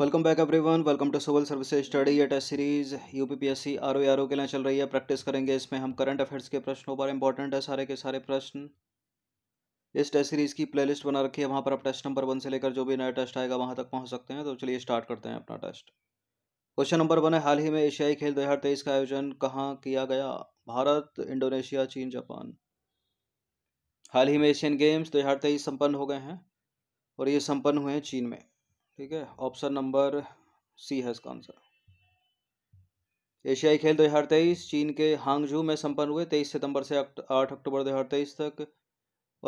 welcome back everyone welcome to civil services study at test series U P P S C R O R O के लिए चल रही है practice करेंगे इसमें हम करंट अफेयर्स के प्रश्नों पर इंपॉर्टेंट है सारे के सारे प्रश्न इस टेस्ट सीरीज़ की प्लेलिस्ट बना रखी है वहाँ पर आप टेस्ट नंबर वन से लेकर जो भी नया टेस्ट आएगा वहाँ तक पहुँच सकते हैं तो चलिए स्टार्ट करते हैं अपना टेस्ट क्वेश्चन नंबर वन है हाल ही में एशियाई खेल दो हज़ार तेईस का आयोजन कहाँ किया गया भारत इंडोनेशिया चीन जापान हाल ही में एशियन गेम्स दो हज़ार तेईस सम्पन्न हो गए हैं और ये सम्पन्न हुए हैं चीन में ठीक है ऑप्शन नंबर सी है इसका आंसर एशियाई खेल दो हजार तेईस चीन के हांगजू में संपन्न हुए तेईस सितंबर से आठ अक्टूबर दो हजार तेईस तक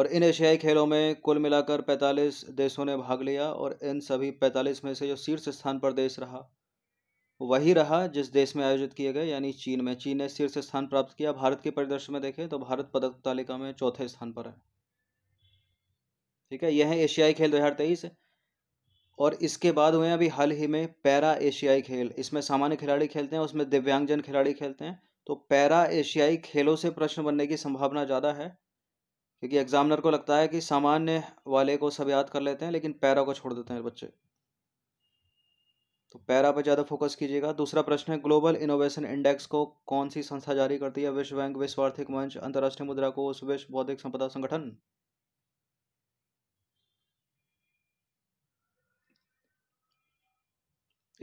और इन एशियाई खेलों में कुल मिलाकर पैंतालीस देशों ने भाग लिया और इन सभी पैंतालीस में से जो शीर्ष स्थान पर देश रहा वही रहा जिस देश में आयोजित किए गए यानी चीन में चीन ने शीर्ष स्थान प्राप्त किया भारत के परिदृश्य में देखें तो भारत पदक तालिका में चौथे स्थान पर है ठीक है यह है एशियाई खेल दो हजार तेईस और इसके बाद हुए अभी हाल ही में पैरा एशियाई खेल इसमें सामान्य खिलाड़ी खेलते हैं उसमें दिव्यांगजन खिलाड़ी खेलते हैं तो पैरा एशियाई खेलों से प्रश्न बनने की संभावना ज़्यादा है क्योंकि एग्जामिनर को लगता है कि सामान्य वाले को सब याद कर लेते हैं लेकिन पैरा को छोड़ देते हैं बच्चे तो पैरा पर ज़्यादा फोकस कीजिएगा दूसरा प्रश्न है ग्लोबल इनोवेशन इंडेक्स को कौन सी संस्था जारी करती है विश्व बैंक विश्व आर्थिक मंच अंतर्राष्ट्रीय मुद्रा कोष विश्व बौद्धिक संपदा संगठन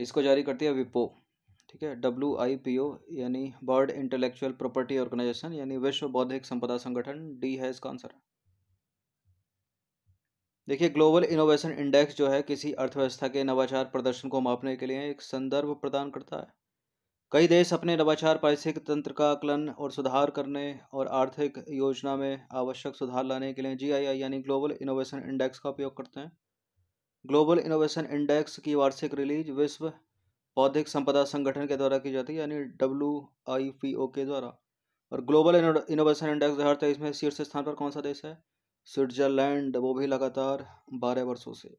इसको जारी करती है विपो ठीक है डब्ल्यू आई पी ओ यानी वर्ल्ड इंटेलेक्चुअल प्रॉपर्टी ऑर्गेनाइजेशन यानी विश्व बौद्धिक संपदा संगठन डी है इसका आंसर देखिए ग्लोबल इनोवेशन इंडेक्स जो है किसी अर्थव्यवस्था के नवाचार प्रदर्शन को मापने के लिए एक संदर्भ प्रदान करता है कई देश अपने नवाचार पारिस्थितिक तंत्र का आकलन और सुधार करने और आर्थिक योजना में आवश्यक सुधार लाने के लिए जी आई आई यानी ग्लोबल इनोवेशन इंडेक्स का उपयोग करते हैं ग्लोबल इनोवेशन इंडेक्स की वार्षिक रिलीज विश्व बौद्धिक संपदा संगठन के द्वारा की जाती है यानी डब्ल्यू आई पी ओ के द्वारा और ग्लोबल इनोवेशन इंडेक्स दो हज़ार तेईस में शीर्ष स्थान पर कौन सा देश है स्विट्जरलैंड वो भी लगातार बारह वर्षों से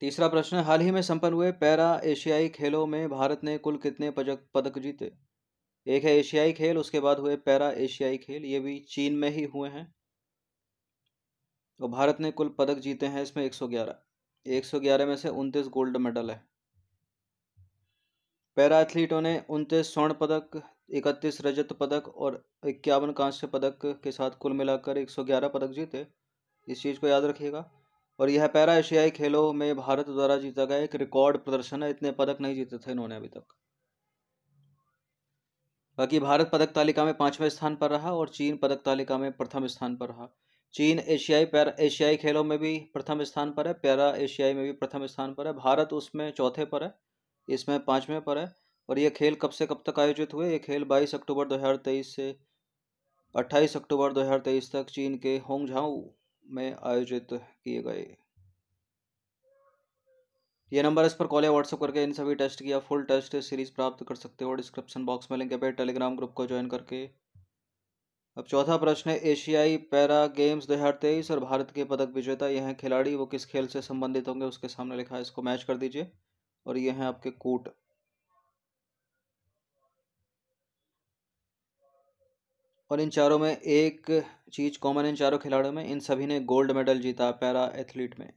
तीसरा प्रश्न हाल ही में संपन्न हुए पैरा एशियाई खेलों में भारत ने कुल कितने पदक जीते एक है एशियाई खेल उसके बाद हुए पैरा एशियाई खेल ये भी चीन में ही हुए हैं और भारत ने कुल पदक जीते हैं इसमें 111 111 में से उनतीस गोल्ड मेडल है पैरा एथलीटों ने उनतीस स्वर्ण पदक इकतीस रजत पदक और इक्यावन कांस्य पदक के साथ कुल मिलाकर 111 पदक जीते इस चीज़ को याद रखिएगा और यह पैरा एशियाई खेलों में भारत द्वारा जीता गया एक रिकॉर्ड प्रदर्शन है इतने पदक नहीं जीते थे इन्होंने अभी तक बाकी भारत पदक तालिका में पांचवें स्थान पर रहा और चीन पदक तालिका में प्रथम स्थान पर रहा चीन एशियाई पैरा एशियाई खेलों में भी प्रथम स्थान पर है पैरा एशियाई में भी प्रथम स्थान पर है भारत उसमें चौथे पर है इसमें पाँचवें पर है और ये खेल कब से कब तक आयोजित हुए ये खेल 22 अक्टूबर 2023 से 28 अक्टूबर 2023 तक चीन के होंगझाऊ में आयोजित किए गए ये नंबर इस पर कॉल या व्हाट्सअप करके इन सभी टेस्ट की या फुल टेस्ट सीरीज प्राप्त कर सकते हो डिस्क्रिप्शन बॉक्स में लिंक है पे टेलीग्राम ग्रुप को ज्वाइन करके अब चौथा प्रश्न है एशियाई पैरा गेम्स दो और भारत के पदक विजेता यह हैं खिलाड़ी वो किस खेल से संबंधित होंगे उसके सामने लिखा है इसको मैच कर दीजिए और ये हैं आपके कोट और इन चारों में एक चीज़ कॉमन इन चारों खिलाड़ियों में इन सभी ने गोल्ड मेडल जीता पैरा एथलीट में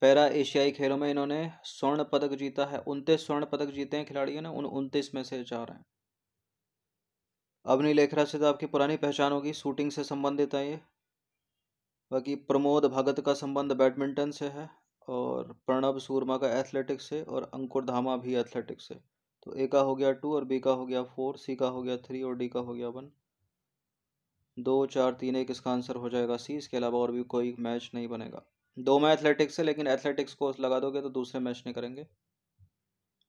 पैरा एशियाई खेलों में इन्होंने स्वर्ण पदक जीता है उनतीस स्वर्ण पदक जीते हैं खिलाड़ियों ने उन उनतीस में से चार हैं अवनी लेखरा से तो आपकी पुरानी पहचान होगी शूटिंग से संबंधित है ये बाकी प्रमोद भगत का संबंध बैडमिंटन से है और प्रणब सूरमा का एथलेटिक्स से और अंकुर धामा भी एथलेटिक्स से तो ए का हो गया टू और बी का हो गया फोर सी का हो गया थ्री और डी का हो गया वन दो चार तीन एक इसका आंसर हो जाएगा सी इसके अलावा और भी कोई मैच नहीं बनेगा दो में एथलेटिक्स है लेकिन एथलेटिक्स को लगा दोगे तो दूसरे मैच नहीं करेंगे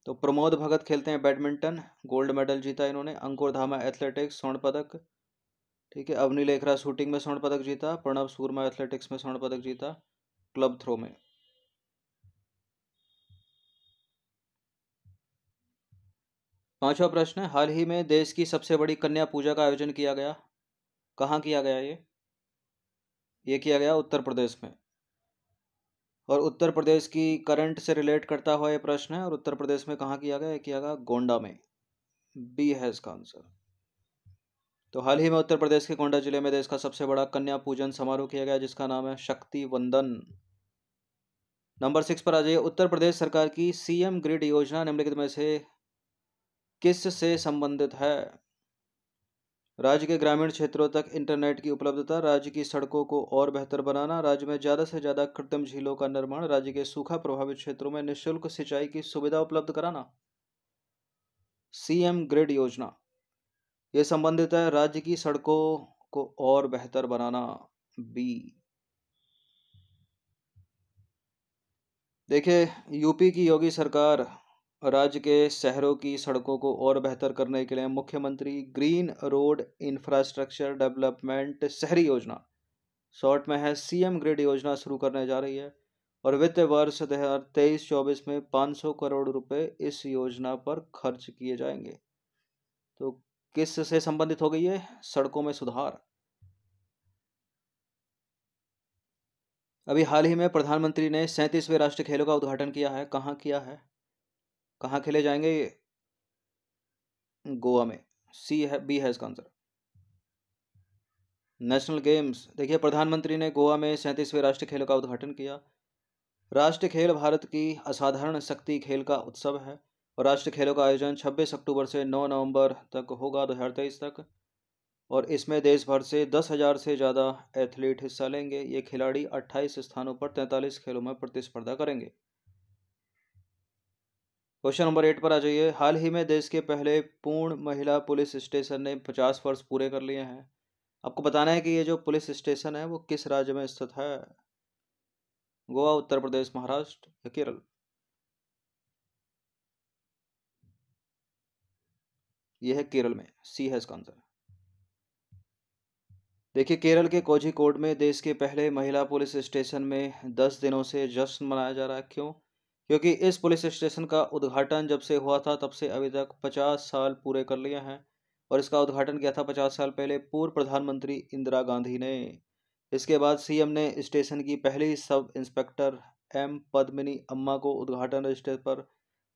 तो प्रमोद भगत खेलते हैं बैडमिंटन गोल्ड मेडल जीता इन्होंने अंकुर धामा एथलेटिक्स स्वर्ण पदक ठीक है अवनी लेखरा शूटिंग में स्वर्ण पदक जीता प्रणब सूरमा एथलेटिक्स में स्वर्ण पदक जीता क्लब थ्रो में पांचवा प्रश्न हाल ही में देश की सबसे बड़ी कन्या पूजा का आयोजन किया गया कहाँ किया गया ये ये किया गया उत्तर प्रदेश में और उत्तर प्रदेश की करंट से रिलेट करता हुआ ये प्रश्न है और उत्तर प्रदेश में कहाँ किया गया किया गया गोंडा में बी है इसका आंसर तो हाल ही में उत्तर प्रदेश के गोंडा जिले में देश का सबसे बड़ा कन्या पूजन समारोह किया गया जिसका नाम है शक्ति वंदन नंबर सिक्स पर आ जाइए उत्तर प्रदेश सरकार की सीएम ग्रिड योजना निम्नलिखित में से किस से संबंधित है राज्य के ग्रामीण क्षेत्रों तक इंटरनेट की उपलब्धता राज्य की सड़कों को और बेहतर बनाना राज्य में ज़्यादा से ज़्यादा कृत्रिम झीलों का निर्माण राज्य के सूखा प्रभावित क्षेत्रों में निःशुल्क सिंचाई की सुविधा उपलब्ध कराना सीएम ग्रिड योजना ये संबंधित है राज्य की सड़कों को और बेहतर बनाना बी देखिए यूपी की योगी सरकार राज्य के शहरों की सड़कों को और बेहतर करने के लिए मुख्यमंत्री ग्रीन रोड इंफ्रास्ट्रक्चर डेवलपमेंट शहरी योजना शॉर्ट में है सीएम ग्रिड योजना शुरू करने जा रही है और वित्त वर्ष दो हज़ार तेईस चौबीस में पाँच सौ करोड़ रुपए इस योजना पर खर्च किए जाएंगे तो किस से संबंधित हो गई है सड़कों में सुधार अभी हाल ही में प्रधानमंत्री ने सैंतीसवें राष्ट्रीय खेलों का उद्घाटन किया है कहाँ किया है कहाँ खेले जाएंगे ये गोवा में सी है बी है इसका आंसर नेशनल गेम्स देखिए प्रधानमंत्री ने गोवा में सैंतीसवें राष्ट्रीय खेल का उद्घाटन किया राष्ट्रीय खेल भारत की असाधारण शक्ति खेल का उत्सव है और राष्ट्रीय खेलों का आयोजन 26 अक्टूबर से 9 नवंबर तक होगा दो तक और इसमें देश भर से दस हज़ार से ज़्यादा एथलीट हिस्सा लेंगे ये खिलाड़ी 28 स्थानों पर 43 खेलों में प्रतिस्पर्धा करेंगे क्वेश्चन नंबर एट पर आ जाइए हाल ही में देश के पहले पूर्ण महिला पुलिस स्टेशन ने पचास वर्ष पूरे कर लिए हैं आपको बताना है कि ये जो पुलिस स्टेशन है वो किस राज्य में स्थित है गोवा उत्तर प्रदेश महाराष्ट्र या केरल यह है केरल में सी है इसका आंसर देखिए केरल के कोझिकोड में देश के पहले महिला पुलिस स्टेशन में दस दिनों से जश्न मनाया जा रहा है क्यों क्योंकि इस पुलिस स्टेशन का उद्घाटन जब से हुआ था तब से अभी तक पचास साल पूरे कर लिए हैं और इसका उद्घाटन किया था पचास साल पहले पूर्व प्रधानमंत्री इंदिरा गांधी ने इसके बाद सीएम ने स्टेशन की पहली सब इंस्पेक्टर एम पद्मिनी अम्मा को उद्घाटन रजिस्टर पर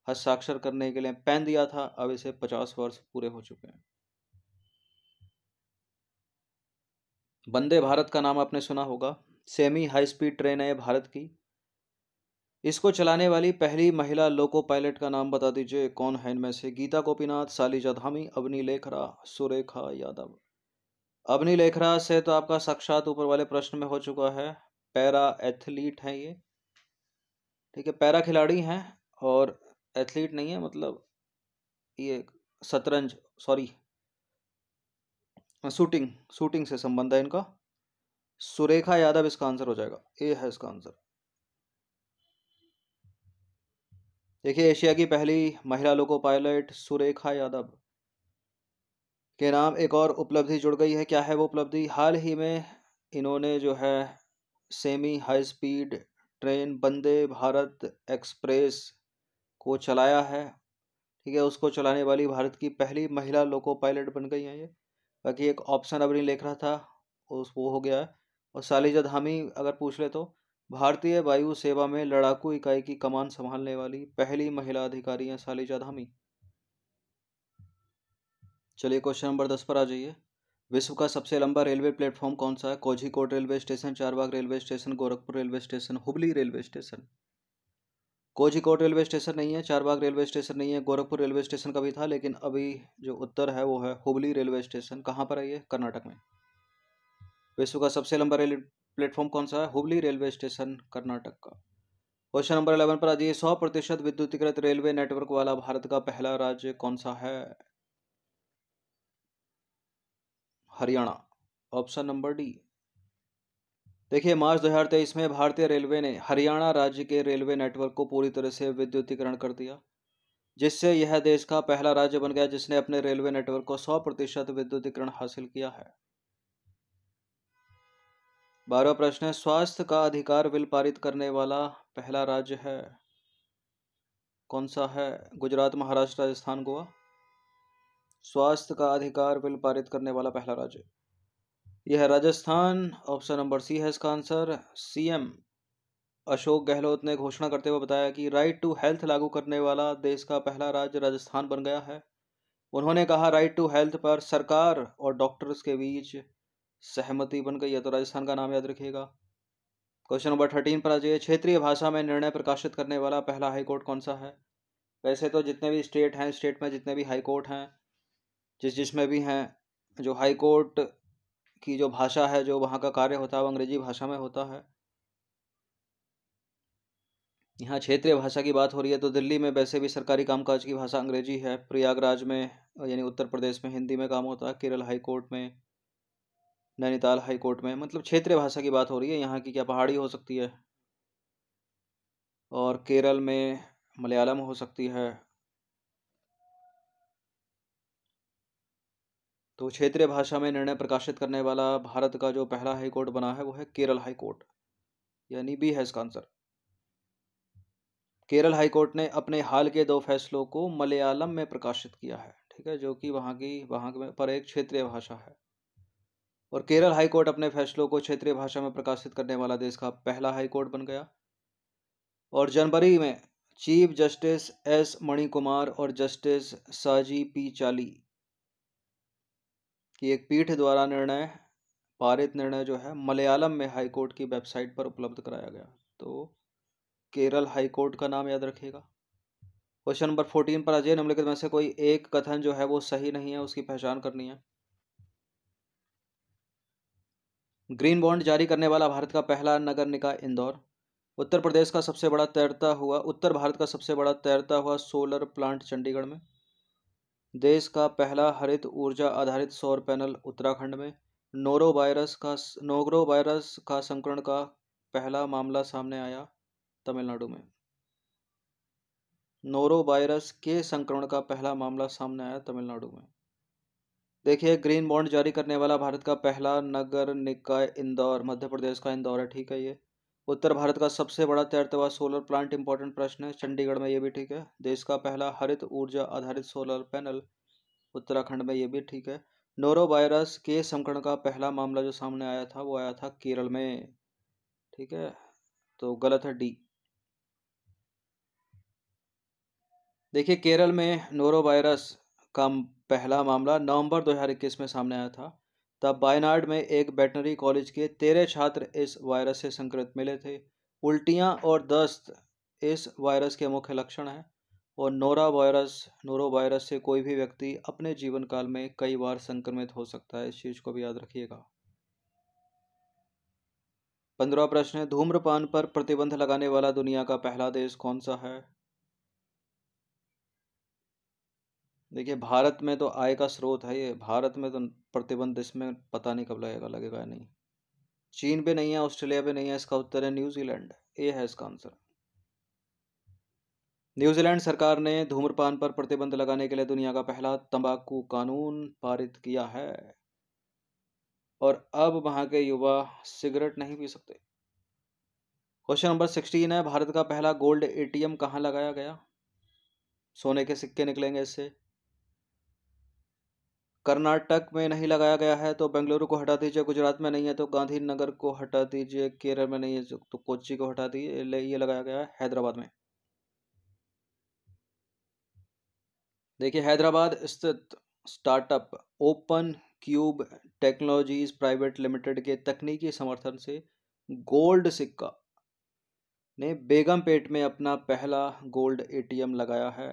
हस्ताक्षर करने के लिए पेन दिया था अब इसे पचास वर्ष पूरे हो चुके हैं वंदे भारत का नाम आपने सुना होगा सेमी हाई स्पीड ट्रेन है भारत की इसको चलाने वाली पहली महिला लोको पायलट का नाम बता दीजिए कौन है इनमें से गीता गोपीनाथ साली धामी अवनी लेखरा सुरेखा यादव अवनी लेखरा से तो आपका साक्षात ऊपर वाले प्रश्न में हो चुका है पैरा एथलीट हैं ये ठीक है पैरा खिलाड़ी हैं और एथलीट नहीं है मतलब ये शतरंज सॉरी शूटिंग शूटिंग से संबंध है इनका सुरेखा यादव इसका आंसर हो जाएगा ए है इसका आंसर देखिए एशिया की पहली महिला लोको पायलट सुरेखा यादव के नाम एक और उपलब्धि जुड़ गई है क्या है वो उपलब्धि हाल ही में इन्होंने जो है semi high speed train Vande Bharat express को चलाया है ठीक है उसको चलाने वाली भारत की पहली महिला लोको पायलट बन गई हैं ये बाकी एक ऑप्शन अब नहीं लिख रहा था उस वो हो गया है और सालिजा धामी अगर पूछ ले तो भारतीय वायु सेवा में लड़ाकू इकाई की कमान संभालने वाली पहली महिला अधिकारी हैं सालिजा धामी चलिए क्वेश्चन नंबर दस पर आ जाइए विश्व का सबसे लंबा रेलवे प्लेटफॉर्म कौन सा है Kozhikode railway station Charbagh railway station Gorakhpur railway station Hubli railway station Kozhikode railway station नहीं है चारबाग रेलवे स्टेशन नहीं है गोरखपुर रेलवे स्टेशन का भी था लेकिन अभी जो उत्तर है वो है हुबली रेलवे स्टेशन कहाँ पर आइए कर्नाटक में विश्व का सबसे लंबा प्लेटफॉर्म कौन सा है हुबली रेलवे स्टेशन कर्नाटक का क्वेश्चन नंबर इलेवन पर आ जाइए सौ प्रतिशत विद्युतीकृत रेलवे नेटवर्क वाला भारत का पहला राज्य कौन सा है हरियाणा ऑप्शन नंबर डी देखिए मार्च 2023 में भारतीय रेलवे ने हरियाणा राज्य के रेलवे नेटवर्क को पूरी तरह से विद्युतीकरण कर दिया जिससे यह देश का पहला राज्य बन गया जिसने अपने रेलवे नेटवर्क को 100 प्रतिशत विद्युतीकरण हासिल किया है बारह प्रश्न है स्वास्थ्य का अधिकार बिल पारित करने वाला पहला राज्य है कौन सा है गुजरात महाराष्ट्र राजस्थान गोवा स्वास्थ्य का अधिकार बिल पारित करने वाला पहला राज्य यह है राजस्थान ऑप्शन नंबर सी है इसका आंसर सीएम अशोक गहलोत ने घोषणा करते हुए बताया कि राइट टू हेल्थ लागू करने वाला देश का पहला राज्य राजस्थान बन गया है उन्होंने कहा राइट टू हेल्थ पर सरकार और डॉक्टर्स के बीच सहमति बन गई है तो राजस्थान का नाम याद रखिएगा क्वेश्चन नंबर थर्टीन पर आ जाइए क्षेत्रीय भाषा में निर्णय प्रकाशित करने वाला पहला हाईकोर्ट कौन सा है वैसे तो जितने भी स्टेट हैं स्टेट में जितने भी हाई कोर्ट हैं जिस जिसमें भी हैं जो हाई कोर्ट की जो भाषा है जो वहाँ का कार्य होता है वो अंग्रेजी भाषा में होता है यहाँ क्षेत्रीय भाषा की बात हो रही है तो दिल्ली में वैसे भी सरकारी कामकाज की भाषा अंग्रेजी है प्रयागराज में यानी उत्तर प्रदेश में हिंदी में काम होता है केरल हाई कोर्ट में नैनीताल हाई कोर्ट में मतलब क्षेत्रीय भाषा की बात हो रही है यहाँ की क्या पहाड़ी हो सकती है और केरल में मलयालम हो सकती है तो क्षेत्रीय भाषा में निर्णय प्रकाशित करने वाला भारत का जो पहला हाई कोर्ट बना है वो है केरल हाई कोर्ट यानी बी है इसका आंसर केरल हाई कोर्ट ने अपने हाल के दो फैसलों को मलयालम में प्रकाशित किया है ठीक है जो कि वहाँ की वहाँ पर एक क्षेत्रीय भाषा है और केरल हाई कोर्ट अपने फैसलों को क्षेत्रीय भाषा में प्रकाशित करने वाला देश का पहला हाई कोर्ट बन गया और जनवरी में चीफ जस्टिस एस मणिकुमार और जस्टिस साजी पी चाली की एक पीठ द्वारा निर्णय पारित निर्णय जो है मलयालम में हाई कोर्ट की वेबसाइट पर उपलब्ध कराया गया तो केरल हाई कोर्ट का नाम याद रखिएगा क्वेश्चन नंबर फोर्टीन पर अजय निम्नलिखित में से कोई एक कथन जो है वो सही नहीं है उसकी पहचान करनी है ग्रीन बॉन्ड जारी करने वाला भारत का पहला नगर निकाय इंदौर उत्तर प्रदेश का सबसे बड़ा तैरता हुआ उत्तर भारत का सबसे बड़ा तैरता हुआ सोलर प्लांट चंडीगढ़ में देश का पहला हरित ऊर्जा आधारित सौर पैनल उत्तराखंड में नोरो वायरस का नोग्रो वायरस का संक्रमण का पहला मामला सामने आया तमिलनाडु में नोरो वायरस के संक्रमण का पहला मामला सामने आया तमिलनाडु में देखिए ग्रीन बॉन्ड जारी करने वाला भारत का पहला नगर निकाय इंदौर मध्य प्रदेश का इंदौर है ठीक है ये उत्तर भारत का सबसे बड़ा हुआ सोलर प्लांट इंपॉर्टेंट प्रश्न है चंडीगढ़ में ये भी ठीक है देश का पहला हरित ऊर्जा आधारित सोलर पैनल उत्तराखंड में ये भी ठीक है नोरो वायरस के संक्रमण का पहला मामला जो सामने आया था वो आया था केरल में ठीक है तो गलत है डी देखिए केरल में नोरो वायरस का पहला मामला नवंबर 2021 में सामने आया था तब बायनाड में एक वेटनरी कॉलेज के तेरह छात्र इस वायरस से संक्रमित मिले थे उल्टियाँ और दस्त इस वायरस के मुख्य लक्षण हैं और नोरा वायरस नोरो वायरस से कोई भी व्यक्ति अपने जीवन काल में कई बार संक्रमित हो सकता है इस चीज़ को भी याद रखिएगा पंद्रह प्रश्न है धूम्रपान पर प्रतिबंध लगाने वाला दुनिया का पहला देश कौन सा है देखिए भारत में तो आय का स्रोत है ये भारत में तो प्रतिबंध इसमें पता नहीं कब लगेगा लगेगा या नहीं चीन पे नहीं है ऑस्ट्रेलिया पे नहीं है इसका उत्तर है न्यूजीलैंड ये है इसका आंसर न्यूजीलैंड सरकार ने धूम्रपान पर प्रतिबंध लगाने के लिए दुनिया का पहला तंबाकू कानून पारित किया है और अब वहां के युवा सिगरेट नहीं पी सकते क्वेश्चन नंबर सिक्सटीन है भारत का पहला गोल्ड एटीएम कहाँ लगाया गया सोने के सिक्के निकलेंगे इससे कर्नाटक में नहीं लगाया गया है तो बेंगलुरु को हटा दीजिए गुजरात में नहीं है तो गांधीनगर को हटा दीजिए केरल में नहीं है तो कोची को हटा दीजिए ये लगाया गया है हैदराबाद में देखिए हैदराबाद स्थित startup open cube technologies private limited के तकनीकी समर्थन से गोल्ड सिक्का ने बेगमपेट में अपना पहला गोल्ड एटीएम लगाया है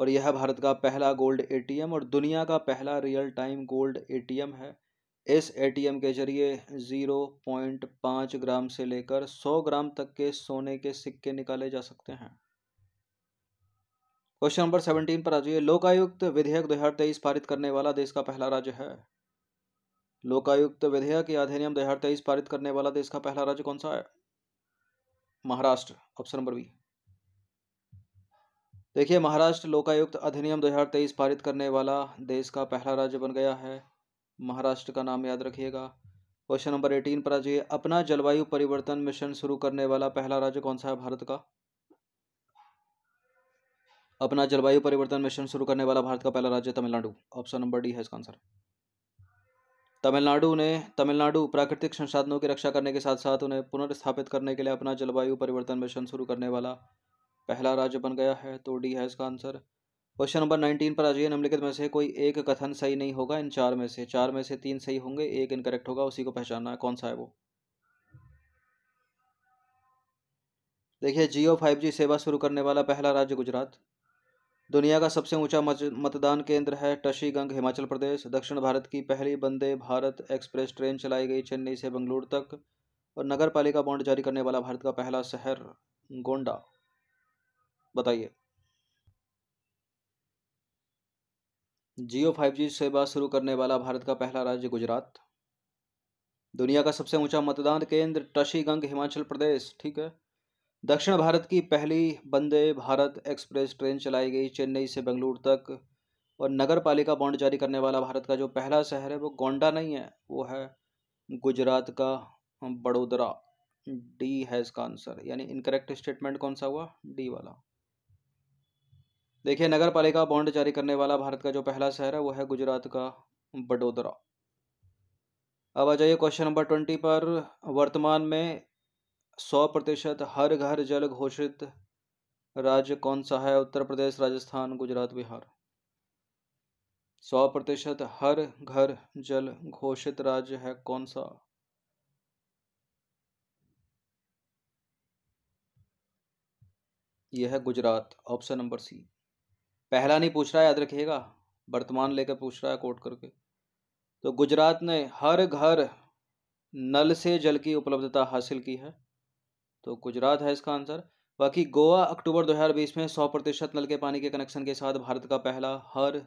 और यह भारत का पहला गोल्ड एटीएम और दुनिया का पहला रियल टाइम गोल्ड एटीएम है इस एटीएम के जरिए 0.5 ग्राम से लेकर 100 ग्राम तक के सोने के सिक्के निकाले जा सकते हैं क्वेश्चन नंबर सेवनटीन पर आ जाइए लोकायुक्त विधेयक 2023 पारित करने वाला देश का पहला राज्य है लोकायुक्त विधेयक या अधिनियम दो पारित करने वाला देश का पहला राज्य कौन सा है महाराष्ट्र ऑप्शन नंबर बी देखिए महाराष्ट्र लोकायुक्त अधिनियम 2023 पारित करने वाला देश का पहला राज्य बन गया है महाराष्ट्र का नाम याद रखिएगा क्वेश्चन नंबर एटीन पर आ जाइए अपना जलवायु परिवर्तन मिशन शुरू करने वाला पहला राज्य कौन सा है भारत का अपना जलवायु परिवर्तन मिशन शुरू करने वाला भारत का पहला राज्य तमिलनाडु ऑप्शन नंबर डी है इसका आंसर तमिलनाडु ने तमिलनाडु प्राकृतिक संसाधनों की रक्षा करने के साथ साथ उन्हें पुनर्स्थापित करने के लिए अपना जलवायु परिवर्तन मिशन शुरू करने वाला पहला राज्य बन गया है तो डी है इसका आंसर क्वेश्चन नंबर नाइनटीन पर आ जाइए निम्नलिखित में से कोई एक कथन सही नहीं होगा इन चार में से चार में से तीन सही होंगे एक इनकरेक्ट होगा उसी को पहचानना है कौन सा है वो देखिए जियो फाइव जी सेवा शुरू करने वाला पहला राज्य गुजरात दुनिया का सबसे ऊंचा मतदान केंद्र है टशीगंग हिमाचल प्रदेश दक्षिण भारत की पहली वंदे भारत एक्सप्रेस ट्रेन चलाई गई चेन्नई से बंगलुरु तक और नगर पालिका बॉन्ड जारी करने वाला भारत का पहला शहर गोंडा बताइए जियो फाइव जी सेवा शुरू करने वाला भारत का पहला राज्य गुजरात दुनिया का सबसे ऊंचा मतदान केंद्र टशीगंग हिमाचल प्रदेश ठीक है दक्षिण भारत की पहली वंदे भारत एक्सप्रेस ट्रेन चलाई गई चेन्नई से बेंगलुरु तक और नगर पालिका बॉन्ड जारी करने वाला भारत का जो पहला शहर है वो गोंडा नहीं है वो है गुजरात का बड़ोदरा डी है का आंसर यानी इनकरेक्ट स्टेटमेंट कौन सा हुआ डी वाला देखिए नगर पालिका बॉन्ड जारी करने वाला भारत का जो पहला शहर है वो है गुजरात का बडोदरा अब आ जाइए क्वेश्चन नंबर ट्वेंटी पर वर्तमान में सौ प्रतिशत हर घर जल घोषित राज्य कौन सा है उत्तर प्रदेश राजस्थान गुजरात बिहार सौ प्रतिशत हर घर जल घोषित राज्य है कौन सा यह है गुजरात ऑप्शन नंबर सी पहला नहीं पूछ रहा है याद रखिएगा वर्तमान लेकर पूछ रहा है कोट करके तो गुजरात ने हर घर नल से जल की उपलब्धता हासिल की है तो गुजरात है इसका आंसर बाकी गोवा अक्टूबर 2020 में 100 प्रतिशत नल के पानी के कनेक्शन के साथ भारत का पहला हर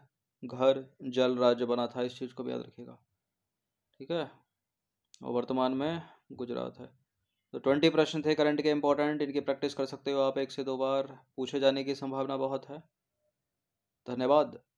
घर जल राज्य बना था इस चीज़ को भी याद रखिएगा ठीक है और वर्तमान में गुजरात है तो ट्वेंटी प्रश्न थे करंट के इंपॉर्टेंट इनकी प्रैक्टिस कर सकते हो आप एक से दो बार पूछे जाने की संभावना बहुत है धन्यवाद